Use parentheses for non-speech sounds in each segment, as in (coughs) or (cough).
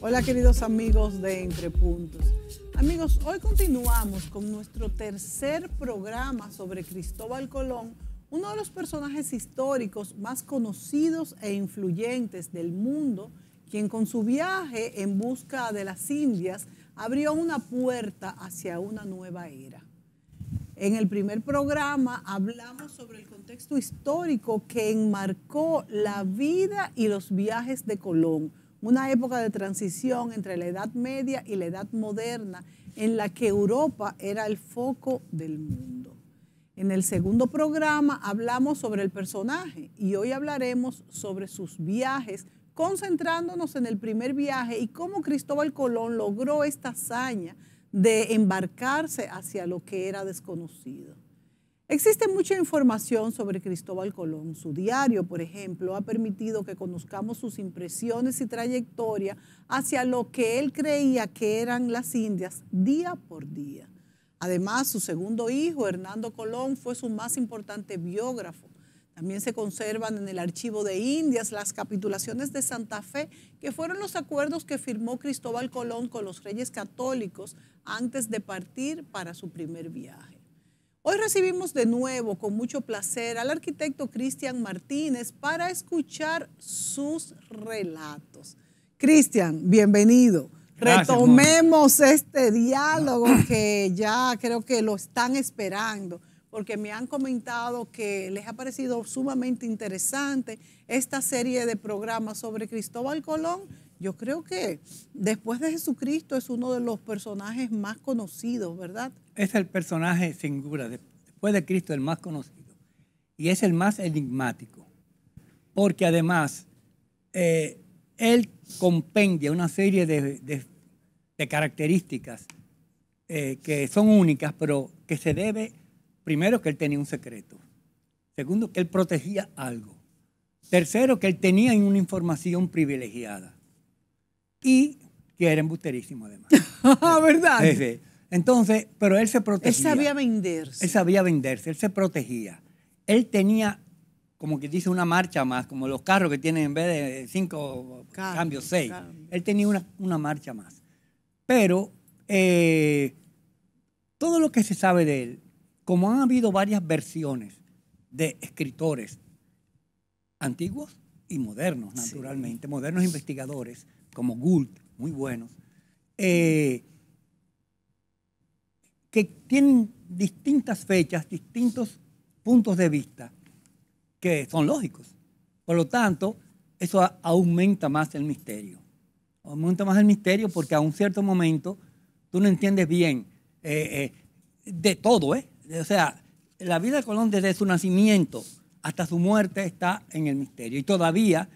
Hola queridos amigos de Entre Puntos. Amigos, hoy continuamos con nuestro tercer programa sobre Cristóbal Colón uno de los personajes históricos más conocidos e influyentes del mundo, quien con su viaje en busca de las Indias abrió una puerta hacia una nueva era. En el primer programa hablamos sobre el contexto histórico que enmarcó la vida y los viajes de Colón, una época de transición entre la Edad Media y la Edad Moderna en la que Europa era el foco del mundo. En el segundo programa hablamos sobre el personaje y hoy hablaremos sobre sus viajes, concentrándonos en el primer viaje y cómo Cristóbal Colón logró esta hazaña de embarcarse hacia lo que era desconocido. Existe mucha información sobre Cristóbal Colón. Su diario, por ejemplo, ha permitido que conozcamos sus impresiones y trayectoria hacia lo que él creía que eran las Indias día por día. Además, su segundo hijo, Hernando Colón, fue su más importante biógrafo. También se conservan en el Archivo de Indias las capitulaciones de Santa Fe, que fueron los acuerdos que firmó Cristóbal Colón con los reyes católicos antes de partir para su primer viaje. Hoy recibimos de nuevo con mucho placer al arquitecto Cristian Martínez para escuchar sus relatos. Cristian, bienvenido retomemos este diálogo que ya creo que lo están esperando, porque me han comentado que les ha parecido sumamente interesante esta serie de programas sobre Cristóbal Colón. Yo creo que después de Jesucristo es uno de los personajes más conocidos, ¿verdad? Es el personaje sin duda, después de Cristo el más conocido. Y es el más enigmático, porque además... Eh, él compendia una serie de, características eh, que son únicas, pero que se debe, primero, que él tenía un secreto. Segundo, que él protegía algo. Tercero, que él tenía una información privilegiada. Y que era embusterísimo, además. (laughs) Ah, ¿Verdad? Entonces, pero él se protegía. Él sabía venderse. Él sabía venderse, él se protegía. Él tenía como que dice una marcha más, como los carros que tienen en vez de cinco cambios, seis. Él tenía una, marcha más. Pero eh, todo lo que se sabe de él, como han habido varias versiones de escritores antiguos y modernos, naturalmente, modernos investigadores, como Gould, muy buenos, eh, que tienen distintas fechas, distintos puntos de vista son lógicos. Por lo tanto, eso aumenta más el misterio. Aumenta más el misterio porque a un cierto momento tú no entiendes bien eh, eh, de todo, ¿eh? O sea, la vida de Colón desde su nacimiento hasta su muerte está en el misterio. Y todavía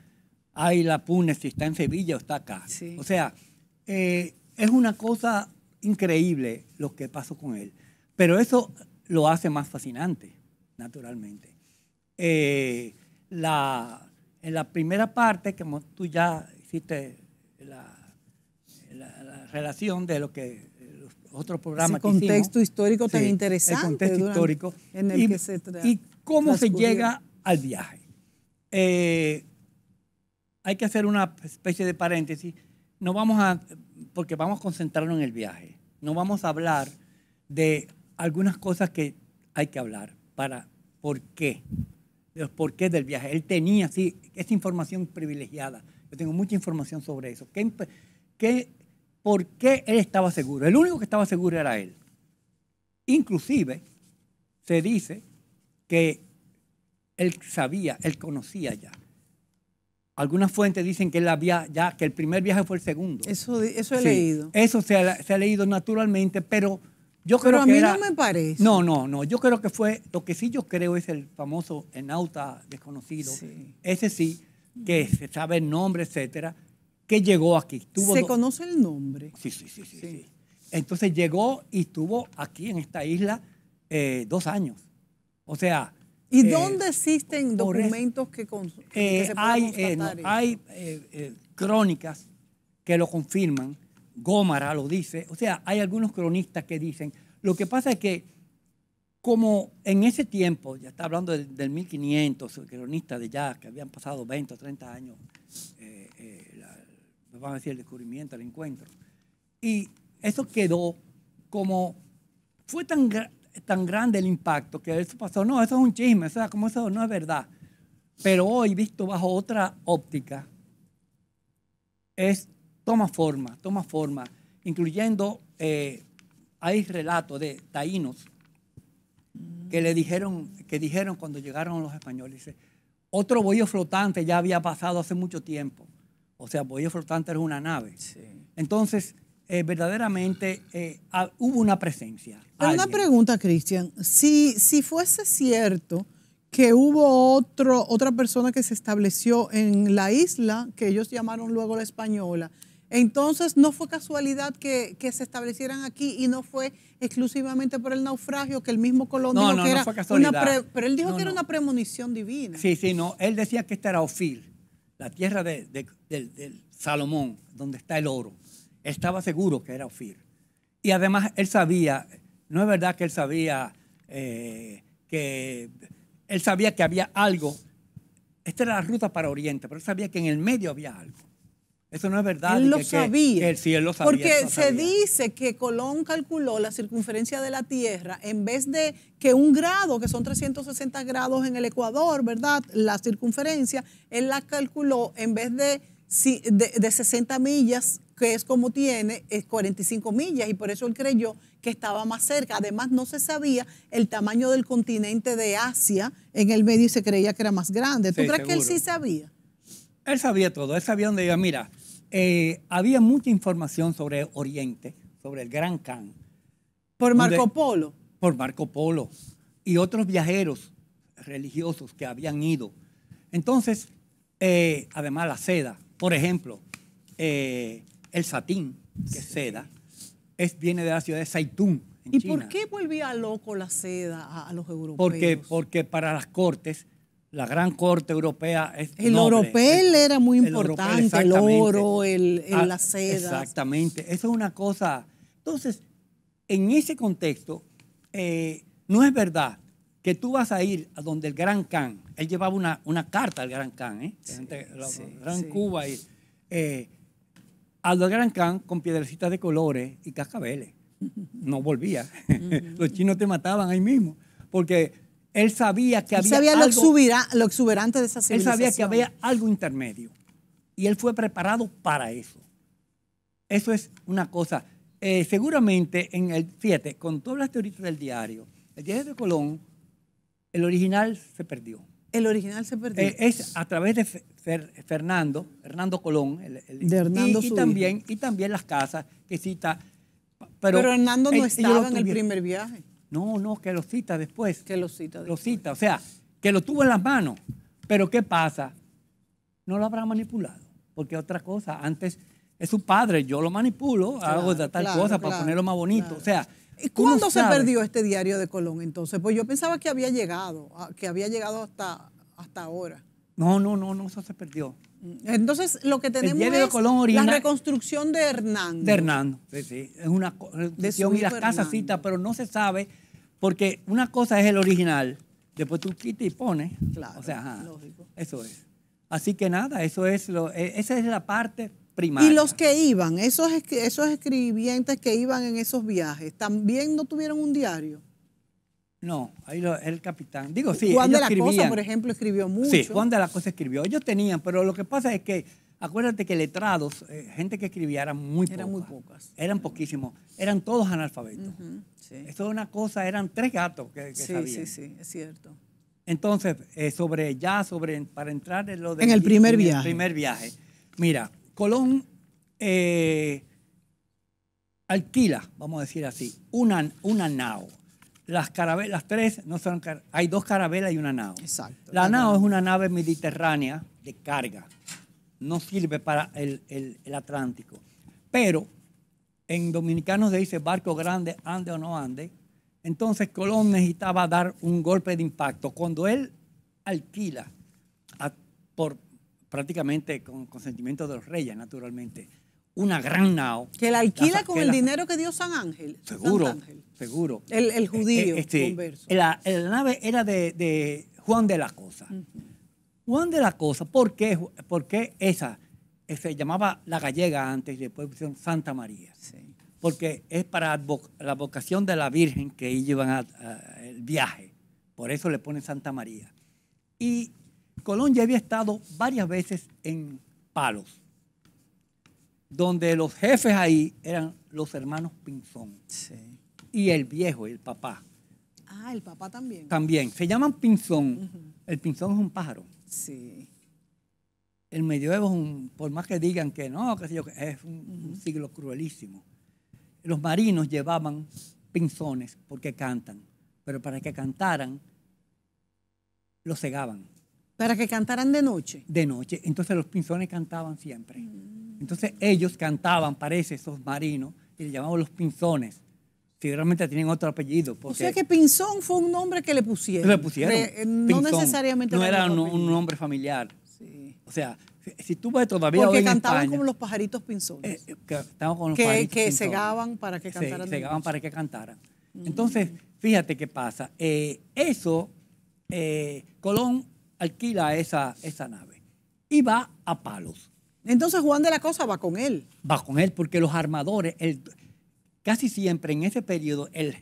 hay la pune si está en Sevilla o está acá. O sea, es una cosa increíble lo que pasó con él. Pero eso lo hace más fascinante, naturalmente. Eh, en la primera parte, que tú ya hiciste la, relación de lo que los otros programas El contexto histórico tan interesante. El contexto histórico. y, cómo se llega al viaje. Eh, hay que hacer una especie de paréntesis. No vamos a, porque vamos a concentrarnos en el viaje. No vamos a hablar de algunas cosas que hay que hablar para por qué de los porqués del viaje. Él tenía sí, esa información privilegiada. Yo tengo mucha información sobre eso. ¿Qué, qué, por qué él estaba seguro? El único que estaba seguro era él. Inclusive se dice que él sabía, él conocía ya. Algunas fuentes dicen que él había ya que el primer viaje fue el segundo. Eso, eso he leído. Eso se ha leído naturalmente, pero creo a mí no me parece. No, no, no. Yo creo que fue, lo que sí yo creo es el famoso enauta desconocido. Ese sí, que se sabe el nombre, etcétera, que llegó aquí. ¿Se conoce el nombre? Sí, sí, sí, sí, Entonces llegó y estuvo aquí en esta isla eh, dos años. O sea... ¿Y eh, dónde existen documentos que, eh, se pueden hay, hay crónicas que lo confirman Gómara lo dice, o sea, hay algunos cronistas que dicen, lo que pasa es que como en ese tiempo, ya está hablando del, 1500, cronistas de ya que habían pasado 20 o 30 años, eh, eh van a decir, el descubrimiento, el encuentro, y eso quedó como, fue tan, tan grande el impacto que eso pasó, no, eso es un chisme, o sea, como eso no es verdad, pero hoy visto bajo otra óptica, es toma forma, toma forma, incluyendo eh, hay relatos de taínos que le dijeron, que dijeron cuando llegaron los españoles, otro bohío flotante ya había pasado hace mucho tiempo. O sea, bohío flotante era una nave. Entonces, eh, verdaderamente eh, hubo una presencia. Una pregunta, Cristian. Si, si fuese cierto que hubo otro, otra persona que se estableció en la isla, que ellos llamaron luego la española, entonces, no fue casualidad que, se establecieran aquí y no fue exclusivamente por el naufragio que el mismo Colón no, no, era fue casualidad. pero él dijo que era una premonición divina. Sí, sí, no. Él decía que esta era Ofir, la tierra de, Salomón, donde está el oro. estaba seguro que era Ofir. Y además él sabía, no es verdad que él sabía eh, que él sabía que había algo. Esta era la ruta para Oriente, pero él sabía que en el medio había algo eso no es verdad. Él lo sabía. Porque se dice que Colón calculó la circunferencia de la Tierra en vez de que un grado, que son 360 grados en el Ecuador, ¿verdad? La circunferencia, él la calculó en vez de, de, 60 millas, que es como tiene, es 45 millas, y por eso él creyó que estaba más cerca. Además, no se sabía el tamaño del continente de Asia en el medio y se creía que era más grande. ¿Tú crees que él sí sabía? Él sabía todo, él sabía dónde iba. Mira, eh, había mucha información sobre Oriente, sobre el Gran Khan. Por Marco Polo. Por Marco Polo y otros viajeros religiosos que habían ido. Entonces, eh, además la seda, por ejemplo, eh, el satín, que es seda, es, viene de la ciudad de Saitún. ¿Y por qué volvía loco la seda a, los europeos? Porque, porque para las cortes la gran corte europea. Es el noble, era muy importante, el, oro, el, ah, la seda. Exactamente, eso es una cosa. Entonces, en ese contexto, eh, no es verdad que tú vas a ir a donde el Gran Khan. él llevaba una, una carta al Gran Khan, ¿eh? Sí, gran Cuba, y, eh, al Gran Khan con piedrecitas de colores y cascabeles. No volvía. (laughs) Los chinos te mataban ahí mismo, porque él sabía que había algo, exuberante que había algo intermedio. Y él fue preparado para eso. Eso es una cosa. Eh, seguramente en el, 7, con todas las teorías del diario, el diario de Colón, el original se perdió. El original se perdió. Eh, es a través de Fernando, Hernando Colón, el, de Hernando y, también, y también las casas que cita. Pero, Hernando no estaba en el primer viaje. No, no, que lo cita después. Que lo cita después. Lo cita, o sea, que lo tuvo en las manos. Pero ¿qué pasa? No lo habrá manipulado. Porque otra cosa, antes es su padre, yo lo manipulo, hago de tal cosa para ponerlo más bonito. O sea, ¿Y cuándo se perdió este diario de Colón entonces? Pues yo pensaba que había llegado, ah, que había llegado hasta, hasta ahora. No, no, no, no, eso se perdió. Entonces, lo que tenemos es la reconstrucción de Hernando. De Hernando, sí, sí. Es una reconstrucción y las citas, pero no se sabe porque una cosa es el original, después tú quitas y pones. Claro, o sea, Eso es. Así que nada, eso es lo, e, esa es la parte primaria. Y los que iban, esos, esos escribientes que iban en esos viajes, ¿también no tuvieron un diario? No, ahí lo, el capitán. Digo, sí. Juan de la Cosa, por ejemplo, escribió mucho. Sí, Juan la Cosa escribió. Ellos tenían, pero lo que pasa es que Acuérdate que letrados, eh, gente que escribía, eran muy pocas. Eran muy pocas. Eran poquísimos. Eran todos analfabetos. Eso es una cosa, eran tres gatos que, que sí, Sí, sí, es cierto. Entonces, eh, sobre ya, sobre para entrar en lo de... En el primer en viaje. El primer viaje. Mira, Colón eh, alquila, vamos a decir así, una, una nao. Las, tres no son... Hay dos carabelas y una nao. Exacto. La nao es una nave mediterránea de carga no sirve para el, Atlántico. Pero en dominicanos se dice barco grande, ande o no ande. Entonces Colón necesitaba dar un golpe de impacto. Cuando él alquila por prácticamente con consentimiento de los reyes, naturalmente, una gran nao. Que la alquila con el dinero que dio San Ángel. Seguro, Ángel. seguro. El, judío eh, eh, este, La, nave era de, Juan de la Cosa. Juan de la Cosa, ¿por qué, esa? Se llamaba La Gallega antes y después pusieron Santa María. Porque es para la vocación de la Virgen que llevan iban el viaje. Por eso le ponen Santa María. Y Colón ya había estado varias veces en Palos, donde los jefes ahí eran los hermanos Pinzón. Sí. Y el viejo, el papá. Ah, el papá también. También. Se llaman Pinzón. El Pinzón es un pájaro. Sí. El medioevo, es un, por más que digan que no, es un, siglo cruelísimo. Los marinos llevaban pinzones porque cantan, pero para que cantaran, los cegaban. Para que cantaran de noche. De noche. Entonces los pinzones cantaban siempre. Mm. Entonces ellos cantaban, parece, esos marinos, y le llamaban los pinzones realmente tienen otro apellido. o sea que Pinzón fue un nombre que le pusieron. Le pusieron. Eh, no necesariamente. No era un, nombre familiar. Sí. O sea, si tú todavía Porque cantaban como los pajaritos pinzones. Eh, eh, que con para que cantaran. Se, para que cantaran. Entonces, fíjate qué pasa. eso, Colón alquila esa, esa nave y va a palos. Entonces Juan de la Cosa va con él. Va con él porque los armadores, el, casi siempre en ese periodo el,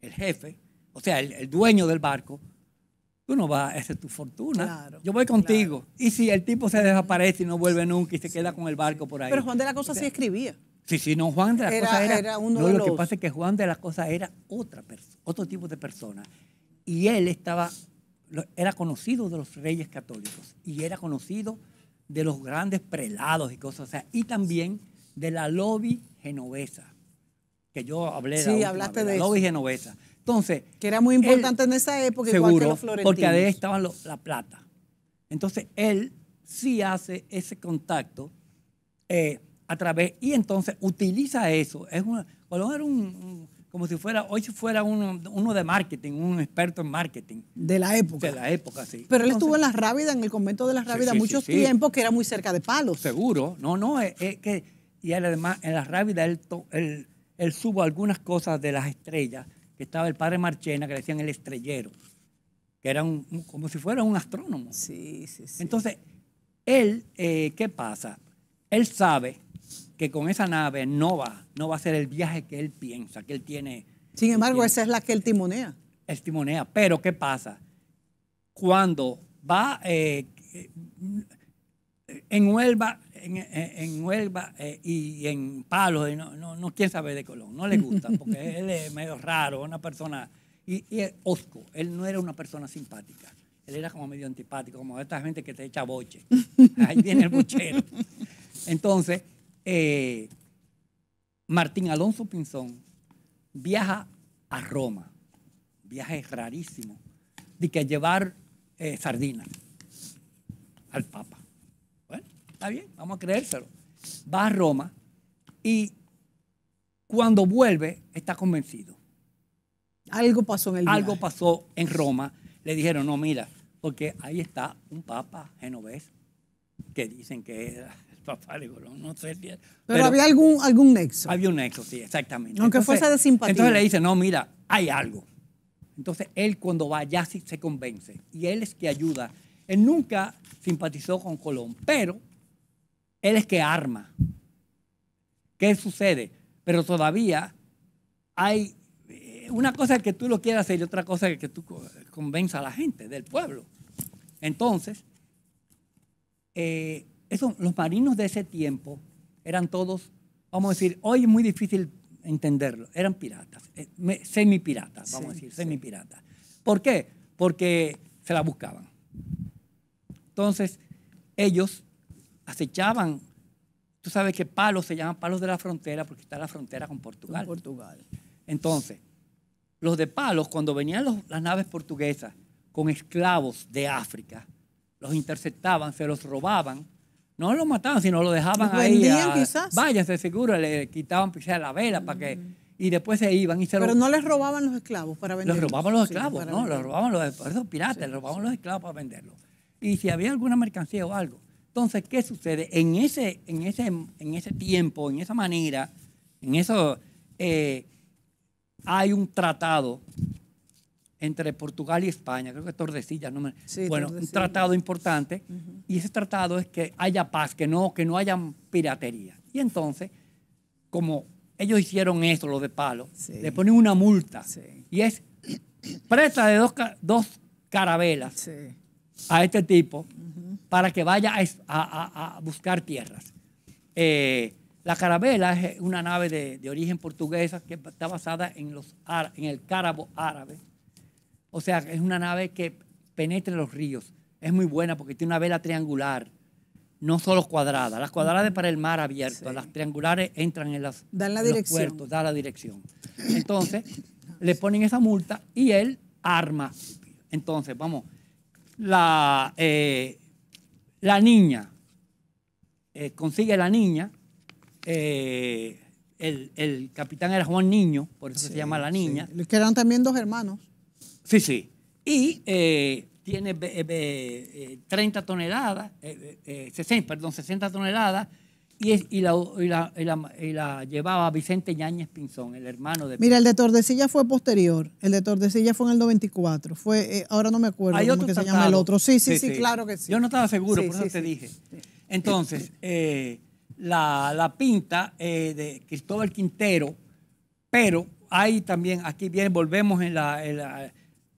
el jefe, o sea, el, dueño del barco, tú no vas, a es tu fortuna. Yo voy contigo. Y si el tipo se desaparece y no vuelve nunca y se queda con el barco por ahí. Pero Juan de la Cosa sí escribía. Sí, sí, no, Juan de la Cosa era. uno lo que pasa es que Juan de la Cosa era otra otro tipo de persona. Y él estaba, era conocido de los reyes católicos y era conocido de los grandes prelados y cosas. O sea, y también de la lobby genovesa que yo hablé. hablaste de la dije Entonces. Que era muy importante en esa época, seguro, igual que los Porque ahí estaban la plata. Entonces, él sí hace ese contacto eh, a través. Y entonces utiliza eso. Es una, era un, como si fuera, hoy si fuera uno, de marketing, un experto en marketing. De la época. De la época, sí. Pero él estuvo en las Rábidas, en el convento de las Rábidas, muchos tiempos, que era muy cerca de Palos. Seguro, no, no, es, que, y además en las Rábidas él, él, él subo algunas cosas de las estrellas, que estaba el padre Marchena, que le decían el estrellero, que era un, como si fuera un astrónomo. Sí, sí, sí. Entonces, él, eh, ¿qué pasa? Él sabe que con esa nave no va, no va a ser el viaje que él piensa, que él tiene. Sin embargo, esa es la que él timonea. Él timonea, pero ¿qué pasa? Cuando va, eh, en Huelva en, Huelva eh, y en Palos, no, quiere saber de Colón, no le gusta, (laughs) porque él es medio raro, una persona, y, osco, él no era una persona simpática, él era como medio antipático, como esta gente que te echa boche, ahí viene el bochero. Entonces, eh, Martín Alonso Pinzón viaja a Roma, viaje rarísimo, de que llevar eh, sardinas al Papa. Está bien, vamos a creérselo. Va a Roma y cuando vuelve está convencido. Algo pasó en el Algo pasó en Roma. Le dijeron, no, mira, porque ahí está un papa genovés que dicen que era el papá de Colón, no sé si Pero, había algún, algún nexo. Había un nexo, sí, exactamente. Aunque fuese de simpatía. Entonces le dice, no, mira, hay algo. Entonces él cuando va ya se convence y él es que ayuda. Él nunca simpatizó con Colón, pero él es que arma. ¿Qué sucede? Pero todavía hay eh, una cosa que tú lo quieras hacer y otra cosa es que tú convenzas a la gente del pueblo. Entonces, eh, los marinos de ese tiempo eran todos, vamos a decir, hoy es muy difícil entenderlo, eran piratas, eh, semipiratas, vamos a decir, semipiratas. ¿Por qué? Porque se la buscaban. Entonces, ellos acechaban. Tú sabes que palos se llaman palos de la frontera porque está la frontera con Portugal. Portugal. Entonces, los de palos, cuando venían las naves portuguesas con esclavos de África, los interceptaban, se los robaban, no los mataban, sino los dejaban ahí. Vendían, quizás. seguro, le quitaban pues, la vela para que y después se iban y se Pero no les robaban los esclavos para venderlos. Los robaban los esclavos, no, los robaban los, piratas, les robaban los esclavos para venderlos. Y si había alguna mercancía o algo. Entonces, ¿qué sucede? En ese, en ese, en ese tiempo, en esa manera, en eso, eh, hay un tratado entre Portugal y España, creo que Tordesillas, no bueno, un tratado importante, y ese tratado es que haya paz, que no, que no haya piratería. Y entonces, como ellos hicieron eso, lo de palo, le ponen una multa, y es presa de dos, dos carabelas a este tipo para que vaya a, buscar tierras. Eh, la carabela es una nave de, origen portuguesa que está basada en, los, en el cárabo árabe. O sea, es una nave que penetra los ríos. Es muy buena porque tiene una vela triangular, no solo cuadrada. Las cuadradas para el mar abierto, las triangulares entran en, las, los puertos, da la dirección. Entonces, le ponen esa multa y él arma. Entonces, vamos, la, eh, la niña, eh, consigue la niña, eh, el, capitán era Juan Niño, por eso se llama la niña. Quedan Que también dos hermanos. Sí, sí. Y tiene 30 toneladas, perdón, 60 toneladas y, la, llevaba Vicente Ñáñez Pinzón, el hermano de... Mira, el de Tordesilla fue posterior, el de Tordesilla fue en el 94, fue, eh, ahora no me acuerdo cómo que se llama el otro. Sí sí, sí claro que sí. Yo no estaba seguro, por eso te dije. Entonces, eh, la, pinta eh, de Cristóbal Quintero, pero hay también, aquí bien, volvemos en la,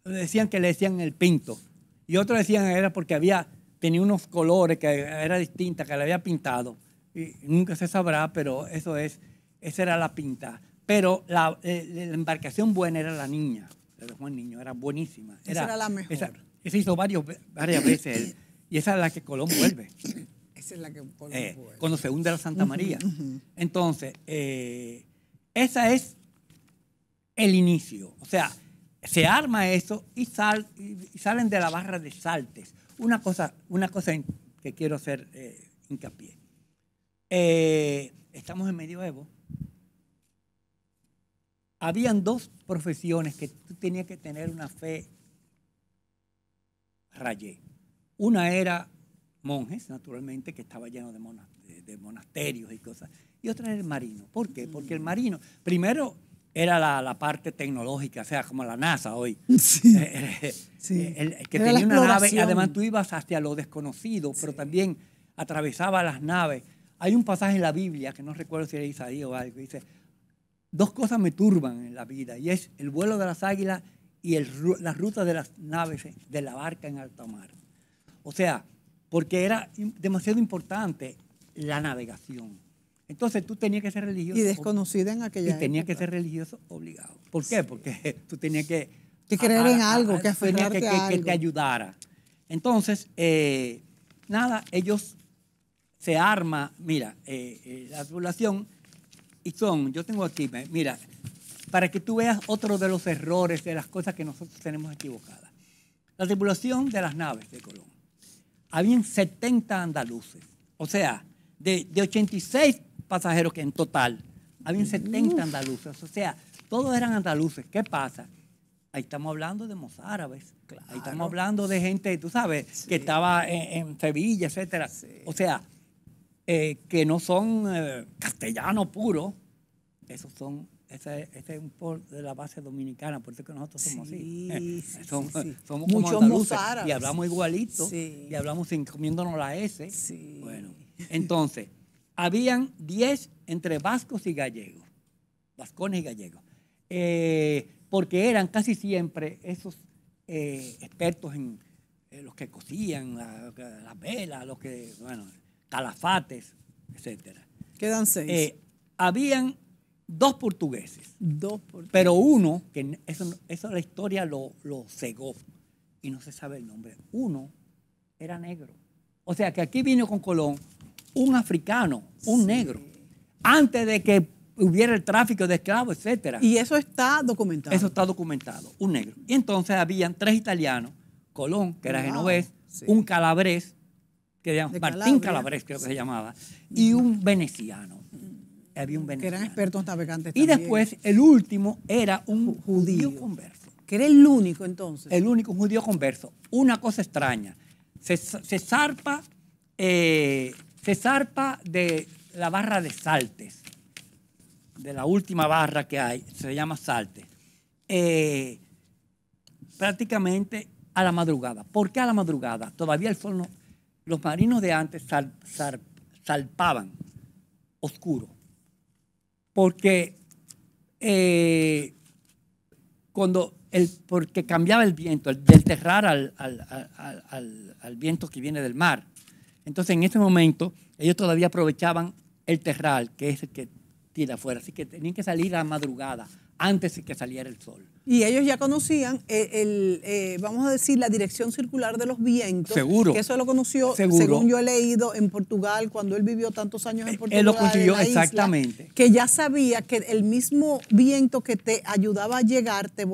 Decían que le decían el pinto, y otro decían era porque había, tenía unos colores que era distinta, que le había pintado y nunca se sabrá, pero eso es, esa era la pinta. Pero la, eh, embarcación buena era la niña, la Juan Niño, era buenísima. esa era la mejor. Esa, hizo varios, varias veces y esa es la que Colón vuelve. (coughs) Esa es la que Colón eh, vuelve. Cuando se hunde la Santa María. Entonces, eh, esa es el inicio. O sea, se arma eso y, sal, y salen de la barra de saltes. Una cosa, una cosa que quiero hacer hincapié eh, estamos en medioevo, habían dos profesiones que tú tenías que tener una fe rayé. Una era monjes, naturalmente, que estaba lleno de, monasterios y cosas. Y otra era el marino. ¿Por qué? Porque el mm. marino, primero, era la, parte tecnológica, o sea, como la NASA hoy. (laughs) Sí. Eh, eh, el, que tenía una nave, además tú ibas hacia lo desconocido, pero también atravesaba las naves hay un pasaje en la Biblia, que no recuerdo si era Isaías o algo, dice, dos cosas me turban en la vida, y es el vuelo de las águilas y la ruta de las naves de la barca en alta mar. O sea, porque era demasiado importante la navegación. Entonces tú tenías que ser religioso. Y desconocida en aquella Y tenías que ser religioso obligado. ¿Por qué? Porque (laughs) tú tenías que... Que creer en algo, que aferrarte que, te ayudara. Entonces, eh, nada, ellos se arma, mira, eh, eh, la tripulación y son, yo tengo aquí, mira, para que tú veas otro de los errores, de las cosas que nosotros tenemos equivocadas. La tripulación de las naves de Colón. Habían 70 andaluces, o sea, de, 86 pasajeros que en total, habían 70 andaluces, o sea, todos eran andaluces. ¿Qué pasa? Ahí estamos hablando de mozárabes, ahí estamos hablando de gente, tú sabes, que estaba en, Sevilla, etcétera. O sea, eh, que no son eh, castellano castellanos puros, esos son ese, es un por de la base dominicana, por eso que nosotros somos así. (laughs) somos, muchos somos y hablamos igualito y hablamos sin comiéndonos la S. Bueno, entonces, habían 10 entre vascos y gallegos, vascones y gallegos, eh, porque eran casi siempre esos expertos en los que cocían, las velas, los que, bueno, Calafates, etcétera. Quedan seis. Eh, habían dos portugueses. Dos Pero uno, que eso, la historia lo, lo cegó y no se sabe el nombre. Uno era negro. O sea que aquí vino con Colón un africano, un negro, antes de que hubiera el tráfico de esclavos, etcétera. Y eso está documentado. Eso está documentado, un negro. Y entonces habían tres italianos, Colón, que era genovés, un calabrés que Martín Calabres, creo que se llamaba, mm. y un veneciano. Había un veneciano. Que eran expertos navegantes. Y después, el último era un judío. converso. Que era el único entonces. El único judío converso. Una cosa extraña. Se, zarpa, eh, se zarpa de la barra de Saltes, de la última barra que hay, se llama Saltes, eh, prácticamente a la madrugada. ¿Por qué a la madrugada? Todavía el sol los marinos de antes salpaban oscuro, porque eh, cuando el, porque cambiaba el viento, del terrar al, al, al, viento que viene del mar. Entonces, en ese momento, ellos todavía aprovechaban el terral, que es el que tira afuera. Así que tenían que salir a madrugada, antes de que saliera el sol. Y ellos ya conocían, eh, el, eh, vamos a decir, la dirección circular de los vientos. Seguro. Que eso lo conoció, según yo he leído, en Portugal, cuando él vivió tantos años en Portugal. Eh, él lo construyó, exactamente. que ya sabía que el mismo viento que te ayudaba a llegar, te,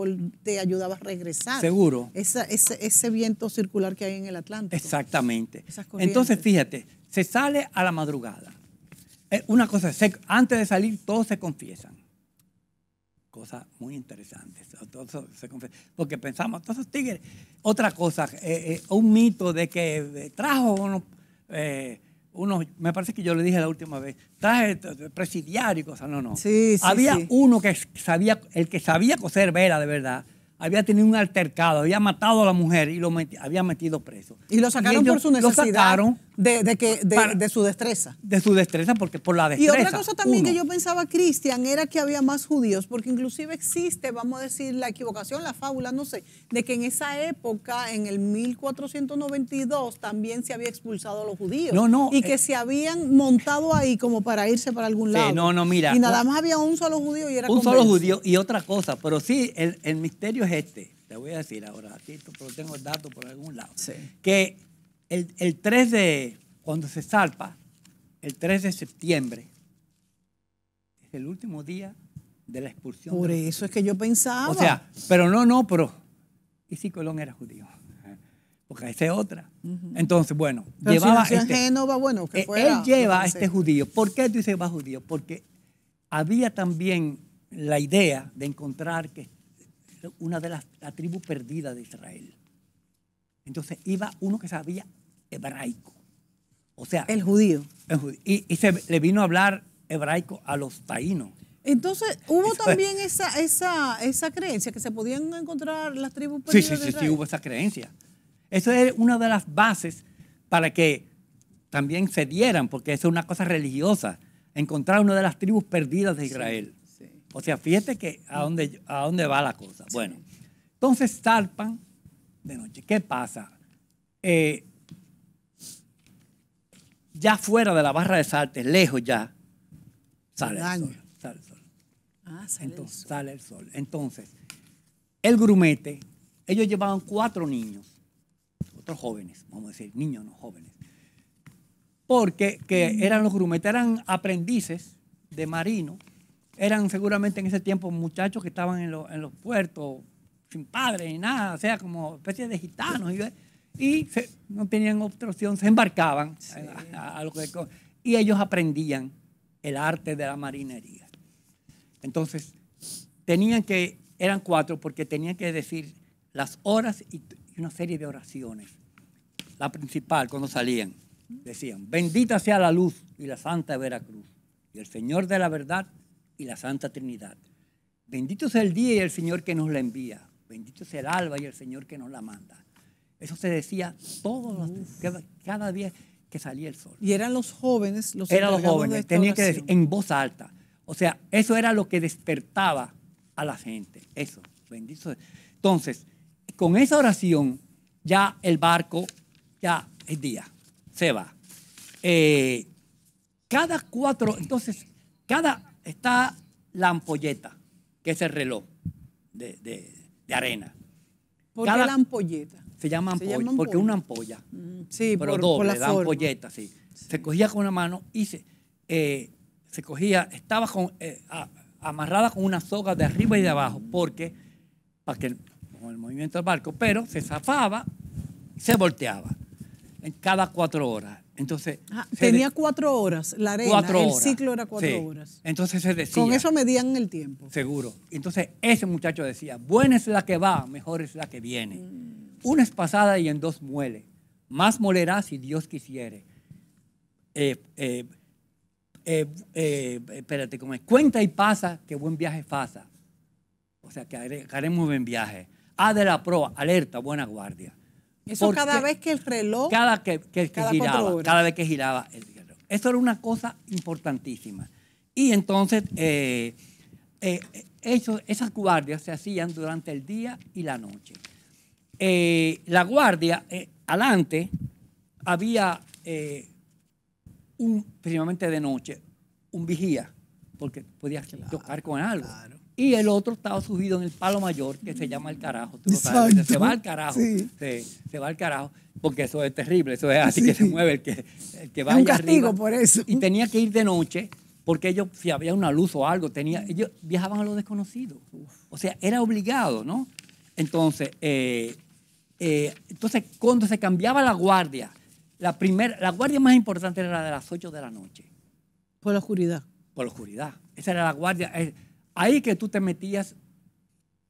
te ayudaba a regresar. Seguro. ese, viento circular que hay en el Atlántico. Exactamente. Entonces, fíjate, se sale a la madrugada. Una cosa, antes de salir todos se confiesan cosas muy interesantes. porque pensamos, todos esos tigres, otra cosa, eh, eh, un mito de que trajo eh, unos, me parece que yo le dije la última vez, traje presidiario y cosas, no, no. Sí, sí, había uno que sabía, el que sabía coser vera de verdad, había tenido un altercado, había matado a la mujer y lo había metido preso. Y lo sacaron por su necesidad. Lo sacaron de, que, de, su destreza. De su destreza, porque por la destreza. Y otra cosa también que yo pensaba, Cristian, era que había más judíos, porque inclusive existe, vamos a decir, la equivocación, la fábula, no sé, de que en esa época, en el 1492, también se había expulsado a los judíos. No, no. Y que eh. se habían montado ahí como para irse para algún lado. no, no, mira. Y nada más había un solo judío y era Un solo judío y otra cosa, pero sí, el, misterio es este. Te voy a decir ahora, aquí pero tengo el dato por algún lado. Sí. Que el, 3 de, cuando se salpa, el 3 de septiembre, es el último día de la expulsión. Por eso es que yo pensaba. O sea, pero no, no, pero. ¿Y si Colón era judío? Porque esa es otra. Entonces, bueno, llevaba. este, eh, Él lleva a este judío. ¿Por qué tú dices va judío? Porque había también la idea de encontrar que una de las la tribus perdidas de Israel. Entonces iba uno que sabía hebraico. O sea. El judío. Y, se le vino a hablar hebraico a los taínos. Entonces, hubo también esa, esa, creencia que se podían encontrar las tribus Sí, sí, sí, sí, hubo esa creencia. Esa es una de las bases para que también se dieran, porque eso es una cosa religiosa, encontrar una de las tribus perdidas de Israel. O sea, fíjate que a mm. dónde, a dónde va la cosa. Bueno, entonces zarpan de noche. ¿Qué pasa? Eh, ya fuera de la barra de Saltes lejos ya, sale el sol. Ah, sale, Entonces, el sol. sale el sol. Entonces, el grumete, ellos llevaban cuatro niños, otros jóvenes, vamos a decir, niños no jóvenes, porque que eran los grumetes, eran aprendices de marino, eran seguramente en ese tiempo muchachos que estaban en, en los puertos, sin padre ni nada, o sea, como especie de gitanos. Y, no tenían obstrucción, se embarcaban y ellos aprendían el arte de la marinería. Entonces, tenían que, eran cuatro porque tenían que decir las horas y, una serie de oraciones. La principal, cuando salían, decían, bendita sea la luz y la santa Veracruz, y el Señor de la verdad y la santa Trinidad. Bendito sea el día y el Señor que nos la envía. Bendito sea el alba y el Señor que nos la manda. Eso se decía todos los, cada día que salía el sol. Y eran los jóvenes los Eran los jóvenes, tenían que decir en voz alta. O sea, eso era lo que despertaba a la gente. Eso, bendito. sea. Entonces, con esa oración, ya el barco, ya es día, se va. Eh, cada cuatro, entonces, cada, está la ampolleta, que es el reloj de, de arena. ¿Por Cada, la ampolleta? Se llama ampolla, porque una ampolla. Mm, sí, pero por, doble, sí. Se cogía con una mano y se, eh, se cogía, estaba con, eh, amarrada con una soga de arriba y de abajo, porque, para que, con el movimiento del barco, pero se zafaba y se volteaba en cada cuatro horas. Entonces. Ah, tenía cuatro horas la arena. Cuatro El ciclo era cuatro horas. Entonces se decía. Con eso medían el tiempo. Seguro. Entonces ese muchacho decía: buena es la que va, mejor es la que viene. Mm. Una es pasada y en dos muele. Más molerá si Dios quisiere. Eh, eh, eh, espérate, como Cuenta y pasa que buen viaje pasa. O sea, que haremos buen viaje. A de la proa, alerta, buena guardia. Eso cada vez que el reloj. Cada, que, giraba, cada vez que giraba el reloj. Eso era una cosa importantísima. Y entonces, eh, eh, esas guardias se hacían durante el día y la noche. Eh, la guardia, adelante, había un, principalmente de noche, un vigía, porque podías tocar con algo. Claro. Y el otro estaba subido en el palo mayor, que se llama el carajo. Se va al carajo. Se, va al carajo, porque eso es terrible. Eso es así que se mueve el que, que va. un castigo por eso. Y tenía que ir de noche, porque ellos, si había una luz o algo, tenía, ellos viajaban a lo desconocido. O sea, era obligado, ¿no? Entonces, eh, eh, entonces cuando se cambiaba la guardia, la, la guardia más importante era la de las 8 de la noche. Por la oscuridad. Por la oscuridad. Esa era la guardia. Eh, ahí que tú te metías,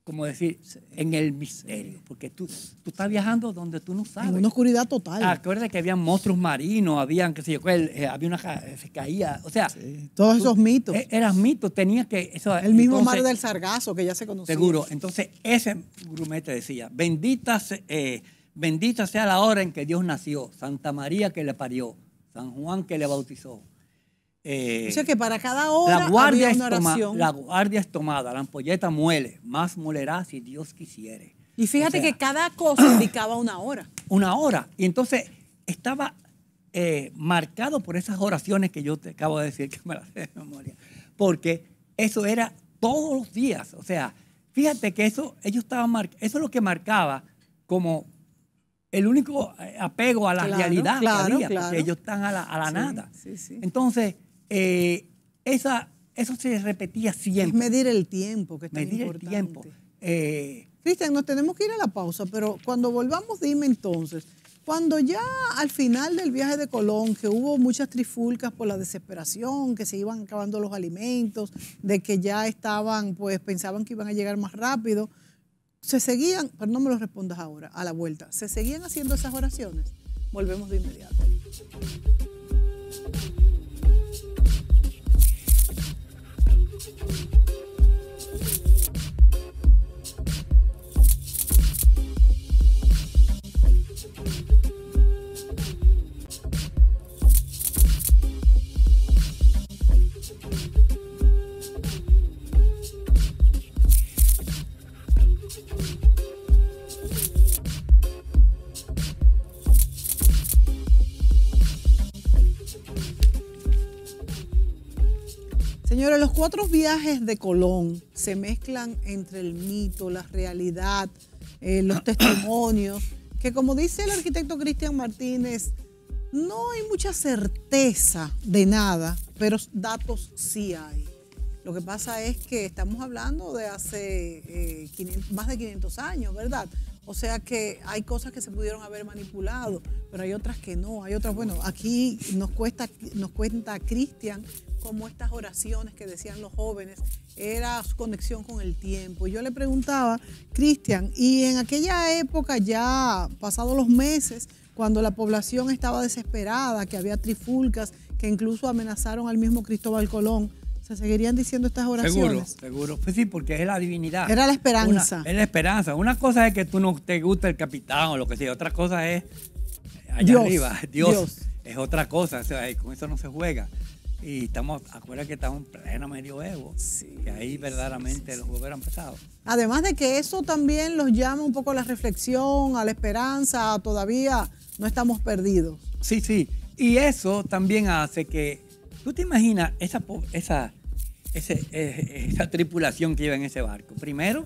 como decir, en el misterio, porque tú, tú estás viajando donde tú no sabes. En una oscuridad total. Ah, acuérdate que había monstruos marinos, habían, qué sé yo, eh, había una, se caía, o sea. todos esos mitos. E, eran mitos, tenías que. el mismo mar del sargazo que ya se conocía. Seguro, entonces ese grumete decía, Benditas, eh, bendita sea la hora en que Dios nació, Santa María que le parió, San Juan que le bautizó. Eh, que para cada hora la guardia, la guardia es tomada, la ampolleta muele, más molerá si Dios quisiere. Y fíjate que cada cosa (coughs) indicaba una hora. Una hora. Y entonces estaba eh, marcado por esas oraciones que yo te acabo de decir que me las (laughs) de memoria. Porque eso era todos los días. O sea, fíjate que eso, ellos estaban eso es lo que marcaba como el único eh, apego a la realidad que ellos están a la, nada. Entonces, eh, esa, eso se repetía siempre. Es medir el tiempo, que es tan tiempo. Eh, Cristian, nos tenemos que ir a la pausa, pero cuando volvamos, dime entonces, cuando ya al final del viaje de Colón, que hubo muchas trifulcas por la desesperación, que se iban acabando los alimentos, de que ya estaban, pues pensaban que iban a llegar más rápido, se seguían, pero no me lo respondas ahora, a la vuelta, se seguían haciendo esas oraciones. Volvemos de inmediato. cuatro viajes de Colón se mezclan entre el mito, la realidad, eh, los testimonios, que como dice el arquitecto Cristian Martínez, no hay mucha certeza de nada, pero datos sí hay. Lo que pasa es que estamos hablando de hace eh, más de 500 años, ¿verdad? O sea que hay cosas que se pudieron haber manipulado, pero hay otras que no. Hay otras, bueno, aquí nos, cuesta, nos cuenta Cristian cómo estas oraciones que decían los jóvenes era su conexión con el tiempo. Yo le preguntaba, Cristian, y en aquella época ya, pasados los meses, cuando la población estaba desesperada, que había trifulcas, que incluso amenazaron al mismo Cristóbal Colón, se seguirían diciendo estas oraciones. Seguro, seguro. Pues sí, porque es la divinidad. Era la esperanza. es la esperanza. Una cosa es que tú no te gusta el capitán o lo que sea. Otra cosa es allá arriba. (laughs) Dios, Es otra cosa. O con eso no se juega. Y estamos, acuérdate que estamos en pleno medioevo. Sí, que ahí verdaderamente los juegos eran pesados. Además de que eso también los llama un poco a la reflexión, a la esperanza, todavía no estamos perdidos. Sí, sí. Y eso también hace que ¿Tú te imaginas esa, esa, e, esa tripulación que iba en ese barco? Primero.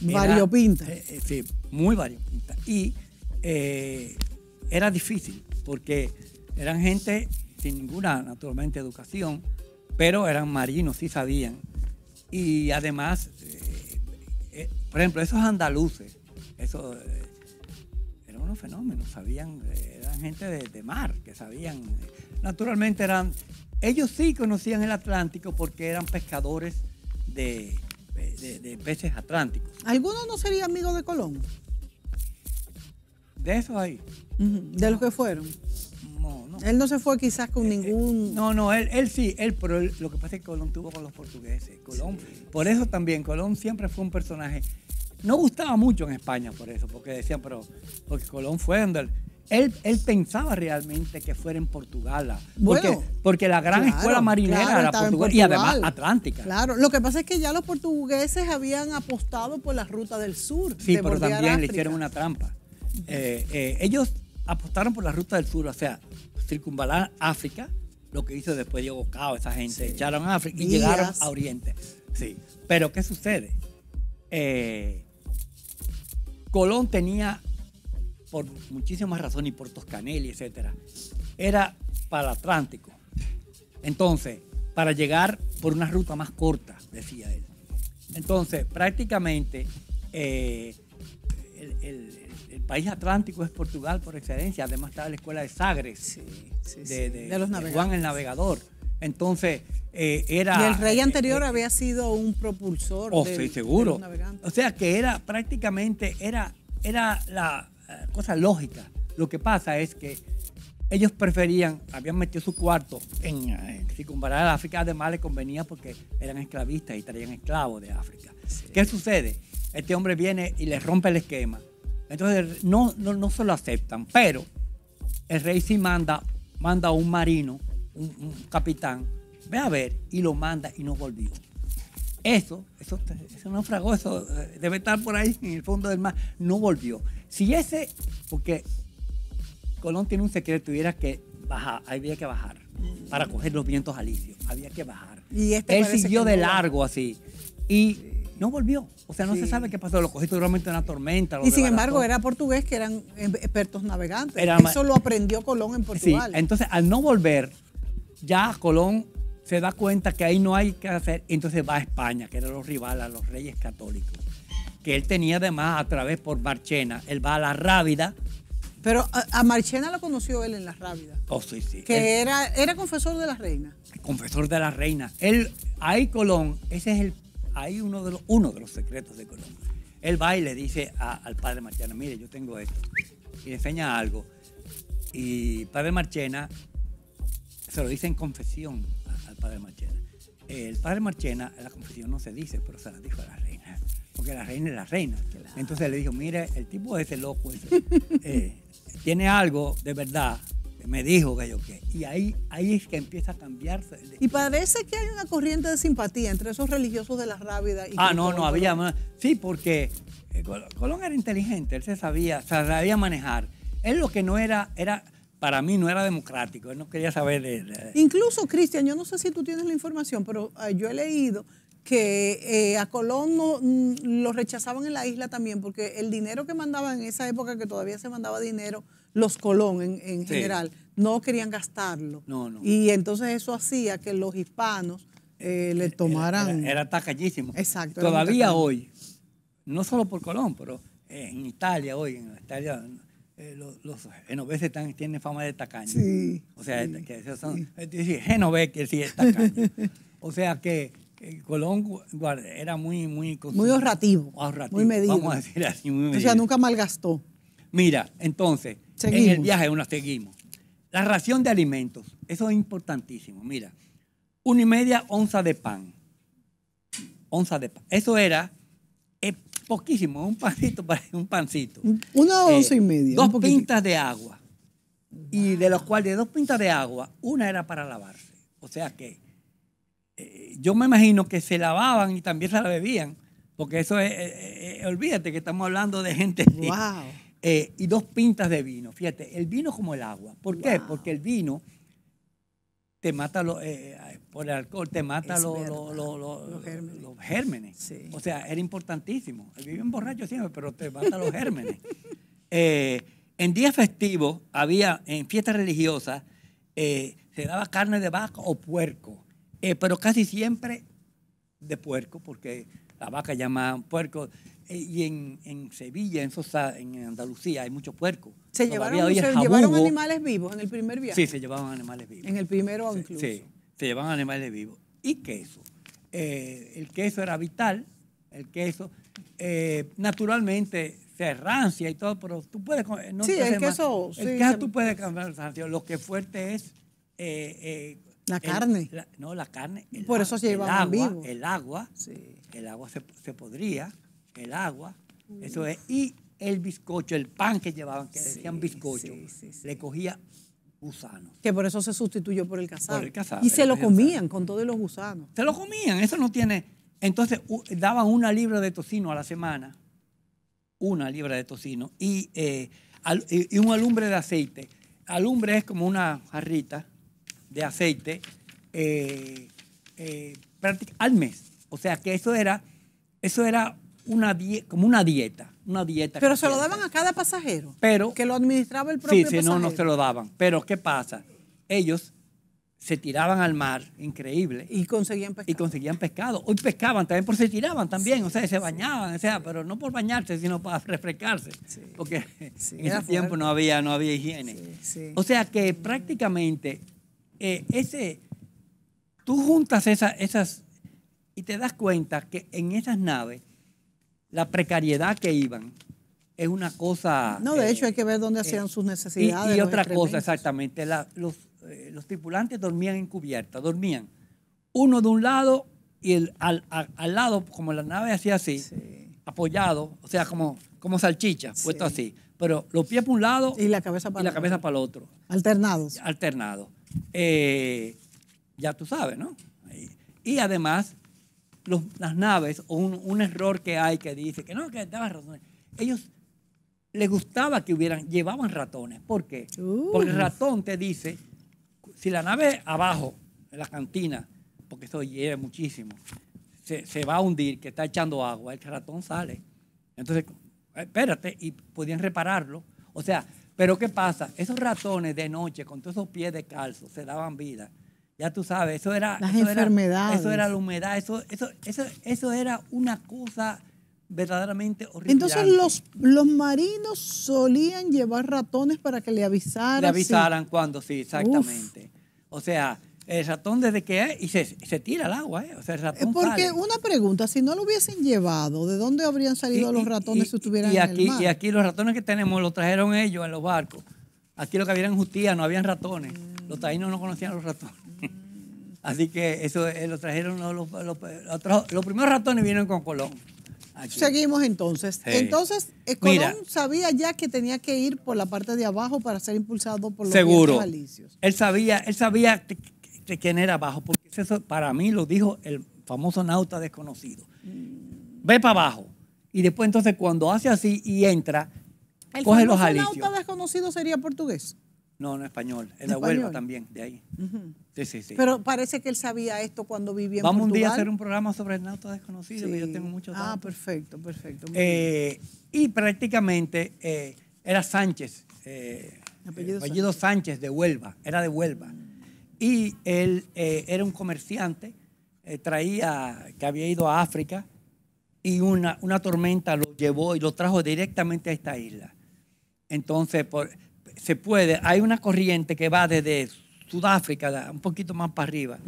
Variopinta. Eh, eh, sí, muy variopinta. Y eh, era difícil porque eran gente sin ninguna, naturalmente, educación, pero eran marinos, sí sabían. Y además, por ejemplo, esos andaluces, esos eran unos fenómenos, sabían, eran gente de mar, que sabían naturalmente eran, ellos sí conocían el Atlántico porque eran pescadores de, de, peces atlánticos. ¿Alguno no sería amigos de Colón? De esos ahí. De los que fueron. No, no. Él no se fue quizás con eh, eh, ningún... No, no, él, sí, él, pero lo que pasa es que Colón tuvo con los portugueses. Colón, por eso también, Colón siempre fue un personaje... No gustaba mucho en España por eso, porque decían, pero porque Colón fue donde... Él, pensaba realmente que fuera en Portugal. Ah, porque, porque la gran escuela marinera era Portugal, y además Atlántica. Claro, lo que pasa es que ya los portugueses habían apostado por la ruta del sur. Sí, pero también le hicieron una trampa. Eh, eh, ellos apostaron por la ruta del sur, o sea, circunvalar África, lo que hizo después Diego Cao, esa gente, echaron a África y llegaron a Oriente. Sí. Pero ¿qué sucede? Eh, Colón tenía por muchísimas razones y por Toscanelli, etc. Era para el Atlántico. Entonces, para llegar por una ruta más corta, decía él. Entonces, prácticamente eh, el, país atlántico es Portugal por excelencia. Además estaba la escuela de Sagres, de, Juan el Navegador. Entonces, eh, era... Y el rey eh, anterior había sido un propulsor. Oh, seguro. O sea que era prácticamente, era, era la, eh, cosa lógica. Lo que pasa es que ellos preferían, habían metido su cuarto en, eh, circunvalar a África, además les convenía porque eran esclavistas y traían esclavos de África. ¿Qué sucede? Este hombre viene y les rompe el esquema. Entonces no, no, no se lo aceptan, pero el rey sí manda, manda a un marino, un, un capitán, ve a ver y lo manda y no volvió. Eso, eso, eso naufragó, eso eh, debe estar por ahí en el fondo del mar. No volvió. Si ese, porque Colón tiene un secreto tuviera que bajar, había que bajar para coger los vientos alicios. Había que bajar. Este Él siguió de largo así. Y no volvió. O sea, no se sabe qué pasó. Lo cogió seguramente una tormenta. Y sin embargo, era portugués que eran expertos navegantes. Eso lo aprendió Colón en Portugal. Entonces, al no volver, ya Colón se da cuenta que ahí no hay que hacer, entonces va a España, que era los rivales, a los reyes católicos, que él tenía además a través por Marchena, él va a la Rábida. Pero a, Marchena lo conoció él en la Rábida. Oh, sí, sí. Que era, era confesor de la reina. Confesor de la reina. Él, ahí Colón, ese es el, ahí uno de los, uno de los secretos de Colón. Él va y le dice al padre Marchena, mire, yo tengo esto. Y le enseña algo. Y padre Marchena se lo dice en confesión de Marchena. El padre Marchena, la confesión no se dice, pero se la dijo a la reina, porque la reina es la reina. Entonces le dijo, mire, el tipo ese loco, (laughs) eh, tiene algo de verdad, me dijo que yo qué. Y ahí, ahí es que empieza a cambiarse. y parece que hay una corriente de simpatía entre esos religiosos de la Rábida y... Ah, no, no, había más. Sí, porque eh, Colón era inteligente, él se sabía, sabía manejar. Él lo que no era, era para mí no era democrático, él no quería saber de... Incluso, Cristian, yo no sé si tú tienes la información, pero ah, yo he leído que eh, a Colón no, mm, lo rechazaban en la isla también, porque el dinero que mandaban en esa época, que todavía se mandaba dinero, los Colón en, general, no querían gastarlo. Y entonces eso hacía que los hispanos eh, le tomaran... Era, era tacallísimo. Exacto. Todavía hoy, no solo por Colón, pero en Italia hoy, en Italia eh, los, genoveses tienen fama de tacaño. Sí, o sea, que son, eh, decir, genovés que sí es tacaño. (laughs) o sea que eh, Colón era muy... Muy, muy ahorrativo, Muy medido. Vamos a decir así, muy medido. O sea, nunca malgastó. Mira, entonces, en el viaje uno seguimos. La ración de alimentos, eso es importantísimo. Mira, una y media onza de pan. Onza de pan. Eso era poquísimo, un pancito, (laughs) un pancito. Una o eh, once y media. Dos pintas de agua. Y de los cuales, de dos pintas de agua, una era para lavarse. O sea que eh, yo me imagino que se lavaban y también se la bebían, porque eso es, eh, olvídate que estamos hablando de gente. y dos pintas de vino. Fíjate, el vino como el agua. ¿Por qué? Porque el vino te mata lo, eh, eh, por el alcohol, te mata los gérmenes. O sea, era importantísimo. vivían borrachos siempre, pero te mata los gérmenes. (laughs) Eh, en días festivos había, en fiestas religiosas, se daba carne de vaca o puerco, pero casi siempre de puerco, porque la vaca llamaban puerco. Eh, y en, en Sevilla, en, en Andalucía, hay mucho puercos. ¿Se, llevaron, animales vivos en el primer viaje? Sí, se llevaban animales vivos. ¿En el primero incluso? Sí, se llevaban animales vivos. Y queso. Eh, el queso era vital, el queso. Eh, naturalmente se rancia y todo, pero tú puedes... No sí, el queso... el queso tú puedes cambiar Lo que fuerte es... la carne. no, la carne. Por eso se llevaban el agua, El agua, el agua se, se podría el agua, eso es, y el bizcocho, el pan que llevaban, que decían bizcocho, le cogía gusanos. Que por eso se sustituyó por el cazado. Por el y se lo comían con todos los gusanos. Se lo comían, eso no tiene... Entonces daban una libra de tocino a la semana, una libra de tocino, y, eh, un alumbre de aceite. Alumbre es como una jarrita de aceite eh, eh, al mes. O sea que eso era, eso era una como una dieta, una dieta. Pero se lo daban a cada pasajero. que lo administraba el propio. Sí, sí, no, no se lo daban. Pero qué pasa, ellos se tiraban al mar, increíble. Y conseguían pescado. Y conseguían pescado. Hoy pescaban también, por se tiraban también, o sea, se bañaban, o sea, pero no por bañarse, sino para (laughs) refrescarse, porque en ese tiempo no había, no había higiene. O sea que prácticamente eh, ese, tú juntas esas y te das cuenta que en esas naves la precariedad que iban es una cosa... No, de hecho hay que ver dónde eh, hacían sus necesidades. Y, otra cosa, exactamente, los, eh, los, tripulantes dormían en cubierta, dormían uno de un lado y el, al, lado, como la nave hacía así, apoyado, o sea, como, como salchicha, puesto así, pero los pies para un lado y la cabeza para, la cabeza para el otro. Alternados. Alternados. Eh, ya tú sabes, ¿no? y además las naves, un, un error que hay que dice que no, que daban ratones. Ellos les gustaba que hubieran, llevaban ratones. ¿Por qué? Porque el ratón te dice, si la nave abajo, en la cantina, porque eso lleva muchísimo, se, va a hundir, que está echando agua, el ratón sale. Entonces, eh, espérate, y podían repararlo. O sea, pero ¿qué pasa? Esos ratones de noche, con todos esos pies de calzo, se daban vida. Ya tú sabes, eso era. eso Era, eso era la humedad, eso, eso, eso, eso era una cosa verdaderamente horrible. Entonces los, los marinos solían llevar ratones para que le avisaran. Le avisaran cuando, sí, exactamente. O sea, el ratón desde que es y se, tira al agua, ¿eh? O sea, el eh, ratón Porque una pregunta, si no lo hubiesen llevado, ¿de dónde habrían salido los ratones si estuvieran aquí, en el mar? Y aquí los ratones que tenemos los trajeron ellos en los barcos. Aquí lo que había en Justía no habían ratones. Mm. Los taínos no conocían los ratones. Así que eso eh, lo trajeron los, los, primeros ratones vinieron con Colón. Seguimos entonces. Entonces, eh, Colón sabía ya que tenía que ir por la parte de abajo para ser impulsado por los seguro. Él sabía, él sabía de, quién era abajo, porque eso para mí lo dijo el famoso nauta desconocido. Mm. Ve para abajo. Y después entonces cuando hace así y entra, coge los alicios. El nauta desconocido sería portugués. No, no español. Es de Huelva también, de ahí. sí, sí, sí. Pero parece que él sabía esto cuando vivía en Vamos un día a hacer un programa sobre el nauta desconocido, que yo tengo mucho datos. Ah, perfecto, perfecto. Eh, y prácticamente eh, era Sánchez, eh, apellido, Sánchez. de Huelva, era de Huelva. Y él era un comerciante, traía, que había ido a África, y una, una tormenta lo llevó y lo trajo directamente a esta isla. Entonces, por, se puede, hay una corriente que va desde Sudáfrica, un poquito más para arriba,